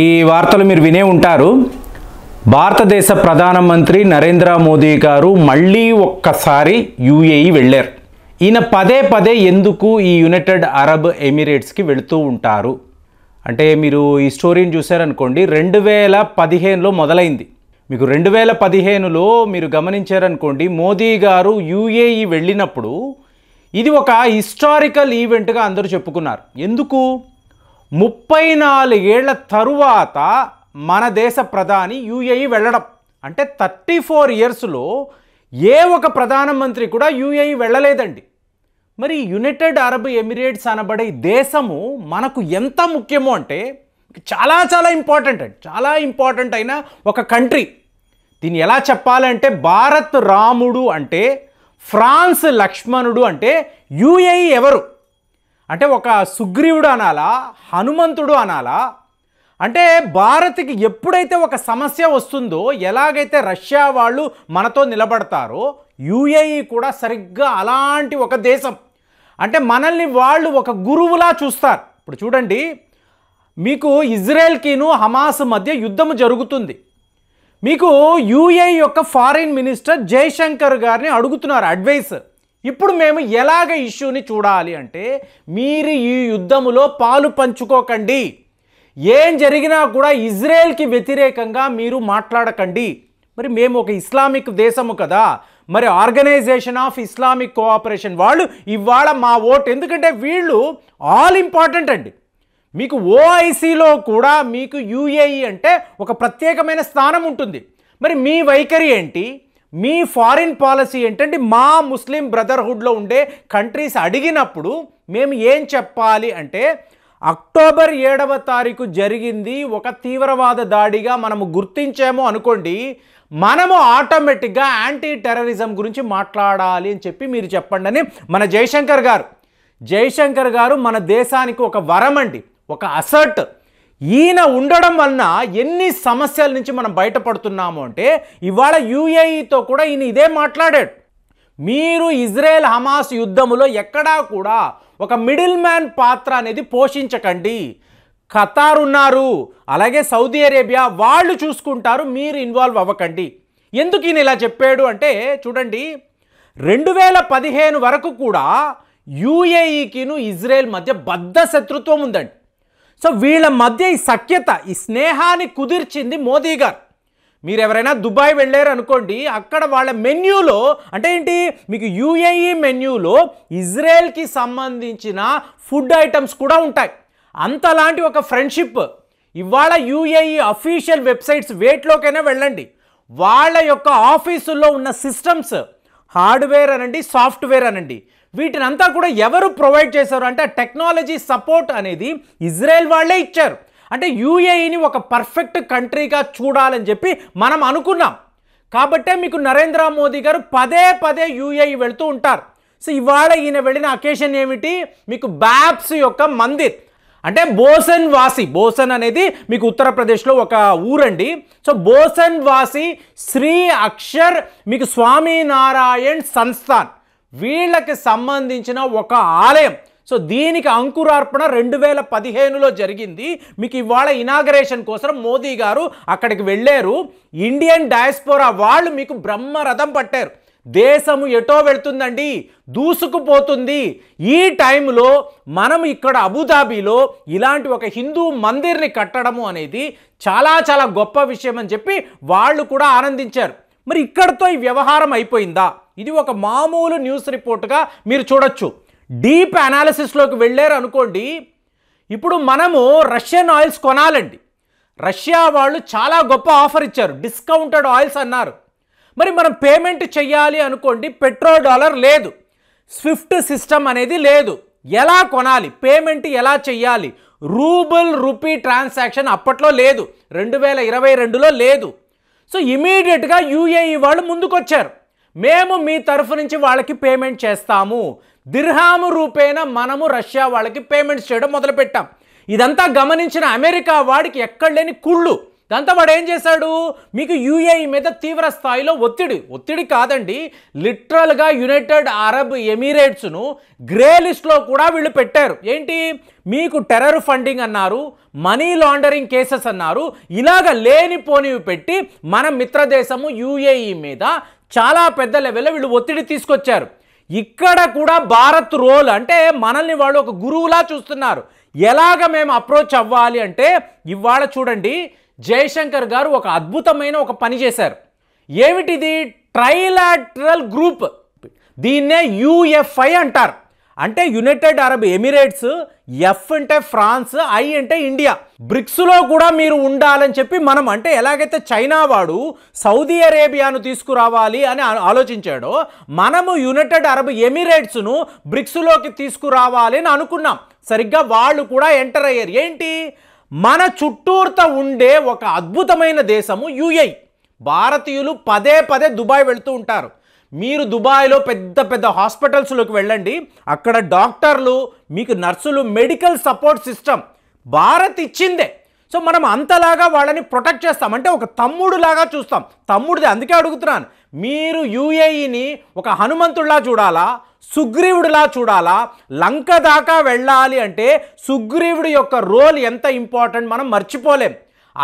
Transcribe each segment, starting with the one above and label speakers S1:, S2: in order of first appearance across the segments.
S1: ఈ వార్తలు మీరు వినే ఉంటారు భారతదేశ ప్రధానమంత్రి నరేంద్ర మోదీ గారు మళ్ళీ ఒక్కసారి యూఏఈ వెళ్ళారు ఈయన పదే పదే ఎందుకు ఈ యునైటెడ్ అరబ్ ఎమిరేట్స్కి వెళుతూ ఉంటారు అంటే మీరు ఈ స్టోరీని చూశారనుకోండి రెండు వేల పదిహేనులో మొదలైంది మీకు రెండు వేల పదిహేనులో మీరు గమనించారనుకోండి మోదీ గారు యూఏఈ వెళ్ళినప్పుడు ఇది ఒక హిస్టారికల్ ఈవెంట్గా అందరూ చెప్పుకున్నారు ఎందుకు ముప్పై నాలుగేళ్ల తరువాత మన దేశ ప్రధాని యుఏఈ వెళ్ళడం అంటే థర్టీ ఫోర్ ఇయర్స్లో ఏ ఒక ప్రధానమంత్రి కూడా యుఏఈ వెళ్ళలేదండి మరి యునైటెడ్ అరబ్ ఎమిరేట్స్ అనబడే దేశము మనకు ఎంత ముఖ్యమో అంటే చాలా చాలా ఇంపార్టెంట్ అండి చాలా ఇంపార్టెంట్ అయిన ఒక కంట్రీ దీన్ని ఎలా చెప్పాలంటే భారత్ రాముడు అంటే ఫ్రాన్స్ లక్ష్మణుడు అంటే యూఏఈ ఎవరు అంటే ఒక సుగ్రీవుడు అనాలా హనుమంతుడు అనాలా అంటే భారత్కి ఎప్పుడైతే ఒక సమస్య వస్తుందో ఎలాగైతే రష్యా వాళ్ళు మనతో నిలబడతారో యుఏఈ కూడా సరిగ్గా అలాంటి ఒక దేశం అంటే మనల్ని వాళ్ళు ఒక గురువులా చూస్తారు ఇప్పుడు చూడండి మీకు ఇజ్రాయెల్కిను హమాస్ మధ్య యుద్ధం జరుగుతుంది మీకు యుఏఈ యొక్క ఫారిన్ మినిస్టర్ జయశంకర్ గారిని అడుగుతున్నారు అడ్వైస్ ఇప్పుడు మేము ఎలాగ ఇష్యూని చూడాలి అంటే మీరు ఈ యుద్ధములో పాలు పంచుకోకండి ఏం జరిగినా కూడా ఇజ్రాయెల్కి వ్యతిరేకంగా మీరు మాట్లాడకండి మరి మేము ఒక ఇస్లామిక్ దేశము కదా మరి ఆర్గనైజేషన్ ఆఫ్ ఇస్లామిక్ కోఆపరేషన్ వాళ్ళు ఇవాళ మా ఓటు ఎందుకంటే వీళ్ళు ఆల్ ఇంపార్టెంట్ అండి మీకు ఓఐసీలో కూడా మీకు యూఏఈ అంటే ఒక ప్రత్యేకమైన స్థానం ఉంటుంది మరి మీ వైఖరి ఏంటి మీ ఫారిన్ పాలసీ ఏంటంటే మా ముస్లిం బ్రదర్హుడ్లో ఉండే కంట్రీస్ అడిగినప్పుడు మేము ఏం చెప్పాలి అంటే అక్టోబర్ ఏడవ తారీఖు జరిగింది ఒక తీవ్రవాద దాడిగా మనము గుర్తించాము అనుకోండి మనము ఆటోమేటిక్గా యాంటీ టెర్రరిజం గురించి మాట్లాడాలి అని చెప్పి మీరు చెప్పండి అని మన జయశంకర్ గారు జయశంకర్ గారు మన దేశానికి ఒక వరం అండి ఒక అసర్ట్ ఈయన ఉండడం వలన ఎన్ని సమస్యల నుంచి మనం బయటపడుతున్నాము అంటే ఇవాళ యూఏఈతో కూడా ఈయన ఇదే మాట్లాడాడు మీరు ఇజ్రాయెల్ హమాస్ యుద్ధములో ఎక్కడా కూడా ఒక మిడిల్ మ్యాన్ పాత్ర అనేది పోషించకండి ఖతార్ ఉన్నారు అలాగే సౌదీ అరేబియా వాళ్ళు చూసుకుంటారు మీరు ఇన్వాల్వ్ అవ్వకండి ఎందుకు ఈయన ఇలా చెప్పాడు అంటే చూడండి రెండు వేల పదిహేను వరకు కూడా యూఏఈకిను ఇజ్రాయెల్ మధ్య బద్ధ శత్రుత్వం ఉందండి సో వీళ్ళ మధ్య ఈ సఖ్యత ఈ స్నేహాన్ని కుదిర్చింది మోదీ గారు మీరు ఎవరైనా దుబాయ్ వెళ్ళారు అనుకోండి అక్కడ వాళ్ళ మెన్యూలో అంటే ఏంటి మీకు యూఏఈ మెన్యూలో ఇజ్రాయెల్కి సంబంధించిన ఫుడ్ ఐటమ్స్ కూడా ఉంటాయి అంతలాంటి ఒక ఫ్రెండ్షిప్ ఇవాళ యూఏఈ అఫీషియల్ వెబ్సైట్స్ వేట్లోకైనా వెళ్ళండి వాళ్ళ యొక్క ఆఫీసుల్లో ఉన్న సిస్టమ్స్ హార్డ్వేర్ అనండి సాఫ్ట్వేర్ అనండి వీటిని అంతా కూడా ఎవరు ప్రొవైడ్ చేశారు అంటే టెక్నాలజీ సపోర్ట్ అనేది ఇజ్రాయెల్ వాళ్ళే ఇచ్చారు అంటే యుఏఈని ఒక పర్ఫెక్ట్ కంట్రీగా చూడాలని చెప్పి మనం అనుకున్నాం కాబట్టే మీకు నరేంద్ర మోదీ గారు పదే పదే యూఏఈ వెళుతూ ఉంటారు సో ఇవాళ ఈయన వెళ్ళిన అకేషన్ ఏమిటి మీకు బ్యాప్స్ యొక్క మందిర్ అంటే బోసన్ వాసి బోసన్ అనేది మీకు ఉత్తరప్రదేశ్లో ఒక ఊరండి సో బోసన్ వాసి శ్రీ అక్షర్ మీకు స్వామినారాయణ్ సంస్థాన్ వీళ్ళకి సంబంధించిన ఒక ఆలయం సో దీనికి అంకురార్పణ రెండు వేల పదిహేనులో జరిగింది మీకు ఇవాళ ఇనాగరేషన్ కోసం మోదీ గారు అక్కడికి వెళ్ళారు ఇండియన్ డయాస్పోరా వాళ్ళు మీకు బ్రహ్మరథం పట్టారు దేశము ఎటో వెళ్తుందండి దూసుకుపోతుంది ఈ టైంలో మనం ఇక్కడ అబుదాబీలో ఇలాంటి ఒక హిందూ మందిర్ని కట్టడము అనేది చాలా చాలా గొప్ప విషయం అని చెప్పి వాళ్ళు కూడా ఆనందించారు మరి ఇక్కడితో ఈ వ్యవహారం అయిపోయిందా ఇది ఒక మామూలు న్యూస్ రిపోర్ట్గా మీరు చూడొచ్చు డీప్ అనాలిసిస్లోకి వెళ్ళారు అనుకోండి ఇప్పుడు మనము రష్యన్ ఆయిల్స్ కొనాలండి రష్యా వాళ్ళు చాలా గొప్ప ఆఫర్ ఇచ్చారు డిస్కౌంటెడ్ ఆయిల్స్ అన్నారు మరి మనం పేమెంట్ చేయాలి అనుకోండి పెట్రోల్ డాలర్ లేదు స్విఫ్ట్ సిస్టమ్ అనేది లేదు ఎలా కొనాలి పేమెంట్ ఎలా చేయాలి రూబుల్ రూపీ ట్రాన్సాక్షన్ అప్పట్లో లేదు రెండు వేల ఇరవై రెండులో లేదు సో ఇమీడియట్గా యూఏఈ వాళ్ళు ముందుకొచ్చారు మేము మీ తరఫు నుంచి వాళ్ళకి పేమెంట్ చేస్తాము దిర్హాము రూపేణ మనము రష్యా వాళ్ళకి పేమెంట్స్ చేయడం మొదలుపెట్టాం ఇదంతా గమనించిన అమెరికా వాడికి ఎక్కడ లేని కుళ్ళు దాంతో వాడు ఏం చేశాడు మీకు యూఏఈ మీద తీవ్ర స్థాయిలో ఒత్తిడి ఒత్తిడి కాదండి లిటరల్గా యునైటెడ్ అరబ్ ఎమిరేట్స్ను గ్రే లిస్ట్లో కూడా వీళ్ళు పెట్టారు ఏంటి మీకు టెర్రర్ ఫండింగ్ అన్నారు మనీ లాండరింగ్ కేసెస్ అన్నారు ఇలాగ లేనిపోనివి పెట్టి మన మిత్రదేశము యూఏఈ మీద చాలా పెద్ద లెవెల్లో వీళ్ళు ఒత్తిడి తీసుకొచ్చారు ఇక్కడ కూడా భారత్ రోల్ అంటే మనల్ని వాళ్ళు ఒక గురువులా చూస్తున్నారు ఎలాగ మేము అప్రోచ్ అవ్వాలి అంటే ఇవాళ చూడండి జయశంకర్ గారు ఒక అద్భుతమైన ఒక పని చేశారు ఏమిటిది ట్రైలాటరల్ గ్రూప్ దీన్నే యూఎఫ్ఐ అంటారు అంటే యునైటెడ్ అరబ్ ఎమిరేట్స్ ఎఫ్ అంటే ఫ్రాన్స్ ఐ అంటే ఇండియా బ్రిక్స్లో కూడా మీరు ఉండాలని చెప్పి మనం అంటే ఎలాగైతే చైనా వాడు సౌదీ అరేబియాను తీసుకురావాలి అని ఆలోచించాడో మనము యునైటెడ్ అరబ్ ఎమిరేట్స్ను బ్రిక్స్లోకి తీసుకురావాలి అని అనుకున్నాం సరిగ్గా వాళ్ళు కూడా ఎంటర్ అయ్యారు ఏంటి మన చుట్టూర్త ఉండే ఒక అద్భుతమైన దేశము యుఐ భారతీయులు పదే పదే దుబాయ్ వెళుతూ ఉంటారు మీరు దుబాయ్లో పెద్ద పెద్ద హాస్పిటల్స్లోకి వెళ్ళండి అక్కడ డాక్టర్లు మీకు నర్సులు మెడికల్ సపోర్ట్ సిస్టమ్ భారత్ ఇచ్చిందే సో మనం అంతలాగా వాళ్ళని ప్రొటెక్ట్ చేస్తాం అంటే ఒక తమ్ముడులాగా చూస్తాం తమ్ముడిది అందుకే అడుగుతున్నాను మీరు యూఏఈని ఒక హనుమంతుడిలా చూడాలా సుగ్రీవుడిలా చూడాలా లంక దాకా వెళ్ళాలి అంటే సుగ్రీవుడి యొక్క రోల్ ఎంత ఇంపార్టెంట్ మనం మర్చిపోలేం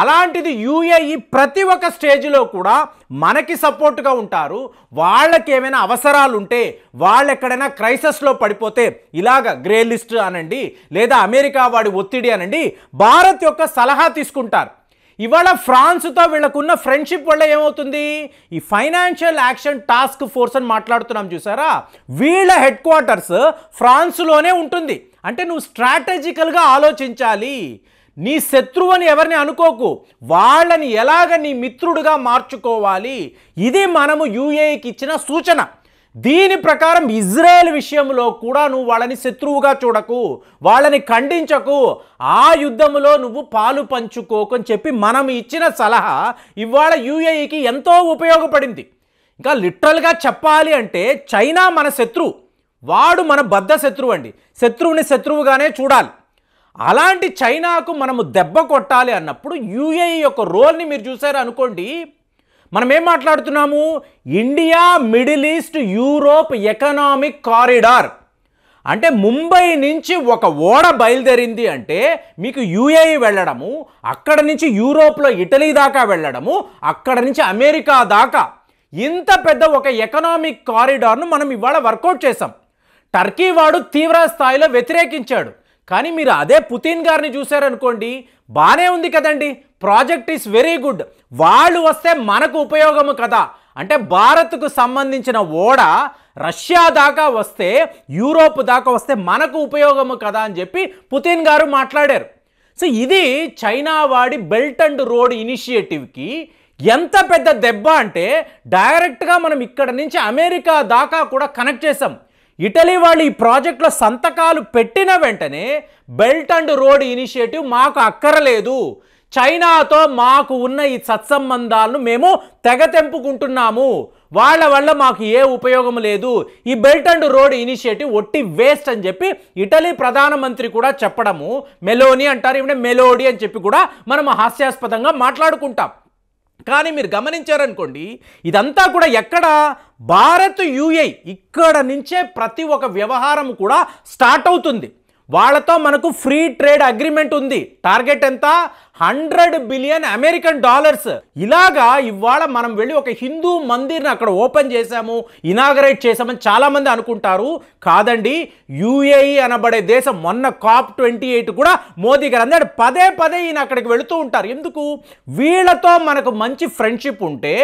S1: అలాంటిది యూఏఈ ప్రతి ఒక్క స్టేజ్లో కూడా మనకి సపోర్ట్గా ఉంటారు వాళ్ళకి ఏమైనా అవసరాలు ఉంటే వాళ్ళు ఎక్కడైనా క్రైసిస్లో పడిపోతే ఇలాగ గ్రే లిస్ట్ అనండి లేదా అమెరికా వాడి ఒత్తిడి అనండి భారత్ యొక్క సలహా తీసుకుంటారు ఇవాళ ఫ్రాన్స్తో వీళ్ళకున్న ఫ్రెండ్షిప్ వల్ల ఏమవుతుంది ఈ ఫైనాన్షియల్ యాక్షన్ టాస్క్ ఫోర్స్ అని మాట్లాడుతున్నాం చూసారా వీళ్ళ హెడ్ క్వార్టర్స్ ఫ్రాన్స్లోనే ఉంటుంది అంటే నువ్వు స్ట్రాటజికల్గా ఆలోచించాలి నీ అని ఎవరిని అనుకోకు వాళ్ళని ఎలాగ నీ మిత్రుడుగా మార్చుకోవాలి ఇది మనము యూఏఈకి ఇచ్చిన సూచన దీని ప్రకారం ఇజ్రాయెల్ విషయంలో కూడా నువ్వు వాళ్ళని శత్రువుగా చూడకు వాళ్ళని ఖండించకు ఆ యుద్ధంలో నువ్వు పాలు పంచుకోకు అని చెప్పి మనం ఇచ్చిన సలహా ఇవాళ యూఏఈకి ఎంతో ఉపయోగపడింది ఇంకా లిటరల్గా చెప్పాలి అంటే చైనా మన శత్రువు వాడు మన బద్ద శత్రువు అండి శత్రువుని శత్రువుగానే చూడాలి అలాంటి చైనాకు మనము దెబ్బ కొట్టాలి అన్నప్పుడు యుఏఈ యొక్క రోల్ని మీరు చూసారు అనుకోండి మనం ఏం మాట్లాడుతున్నాము India middle east Europe economic corridor అంటే ముంబై నుంచి ఒక ఓడ బయలుదేరింది అంటే మీకు యూఏఈ వెళ్ళడము అక్కడ నుంచి యూరోప్లో ఇటలీ దాకా వెళ్ళడము అక్కడ నుంచి అమెరికా దాకా ఇంత పెద్ద ఒక ఎకనామిక్ కారిడార్ను మనం ఇవాళ వర్కౌట్ చేసాం టర్కీ వాడు తీవ్ర స్థాయిలో వ్యతిరేకించాడు కానీ మీరు అదే పుతిన్ గారిని చూశారనుకోండి బాగానే ఉంది కదండి ప్రాజెక్ట్ ఈస్ వెరీ గుడ్ వాళ్ళు వస్తే మనకు ఉపయోగము కదా అంటే భారత్కు సంబంధించిన ఓడ రష్యా దాకా వస్తే యూరోప్ దాకా వస్తే మనకు ఉపయోగము కదా అని చెప్పి పుతిన్ గారు మాట్లాడారు సో ఇది చైనా వాడి బెల్ట్ అండ్ రోడ్ ఇనిషియేటివ్కి ఎంత పెద్ద దెబ్బ అంటే డైరెక్ట్గా మనం ఇక్కడ నుంచి అమెరికా దాకా కూడా కనెక్ట్ చేసాం ఇటలీ వాళ్ళు ఈ ప్రాజెక్టులో సంతకాలు పెట్టిన వెంటనే బెల్ట్ అండ్ రోడ్ ఇనిషియేటివ్ మాకు అక్కరలేదు చైనాతో మాకు ఉన్న ఈ సత్సంబంధాలను మేము తెగ తెంపుకుంటున్నాము వాళ్ళ వల్ల మాకు ఏ ఉపయోగం లేదు ఈ బెల్ట్ అండ్ రోడ్ ఇనిషియేటివ్ ఒట్టి వేస్ట్ అని చెప్పి ఇటలీ ప్రధానమంత్రి కూడా చెప్పడము మెలోని అంటారు ఈవిడ మెలోడి అని చెప్పి కూడా మనం హాస్యాస్పదంగా మాట్లాడుకుంటాం కానీ మీరు గమనించారనుకోండి ఇదంతా కూడా ఎక్కడ భారత్ యుఏ ఇక్కడ నుంచే ప్రతి ఒక్క వ్యవహారం కూడా స్టార్ట్ అవుతుంది వాళ్ళతో మనకు ఫ్రీ ట్రేడ్ అగ్రిమెంట్ ఉంది టార్గెట్ ఎంత హండ్రెడ్ బిలియన్ అమెరికన్ డాలర్స్ ఇలాగా ఇవాళ మనం వెళ్ళి ఒక హిందూ మందిర్ని అక్కడ ఓపెన్ చేశాము ఇనాగరేట్ చేశామని చాలామంది అనుకుంటారు కాదండి యుఏఈ అనబడే దేశం మొన్న కాప్ ట్వంటీ ఎయిట్ కూడా మోదీ గారు అందాడు పదే పదే ఈయన అక్కడికి వెళుతూ ఉంటారు ఎందుకు వీళ్ళతో మనకు మంచి ఫ్రెండ్షిప్ ఉంటే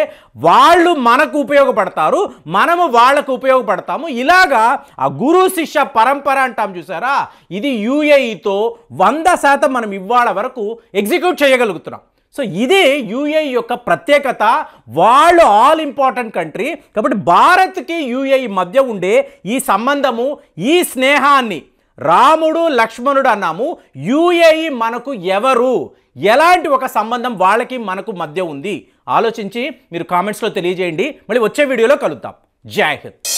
S1: వాళ్ళు మనకు ఉపయోగపడతారు మనము వాళ్ళకు ఉపయోగపడతాము ఇలాగా ఆ గురు శిష్య పరంపర అంటాం చూసారా ఇది యుఏఈతో వంద శాతం మనం ఇవాళ వరకు ఎగ్జిక్యూట్ ఎగ్జిక్యూట్ చేయగలుగుతున్నాం సో ఇది యూఏ యొక్క ప్రత్యేకత వాళ్ళు ఆల్ ఇంపార్టెంట్ కంట్రీ కాబట్టి భారత్కి యూఏ మధ్య ఉండే ఈ సంబంధము ఈ స్నేహాన్ని రాముడు లక్ష్మణుడు అన్నాము యూఏఈ మనకు ఎవరు ఎలాంటి ఒక సంబంధం వాళ్ళకి మనకు మధ్య ఉంది ఆలోచించి మీరు కామెంట్స్లో తెలియజేయండి మళ్ళీ వచ్చే వీడియోలో కలుద్దాం జై హింద్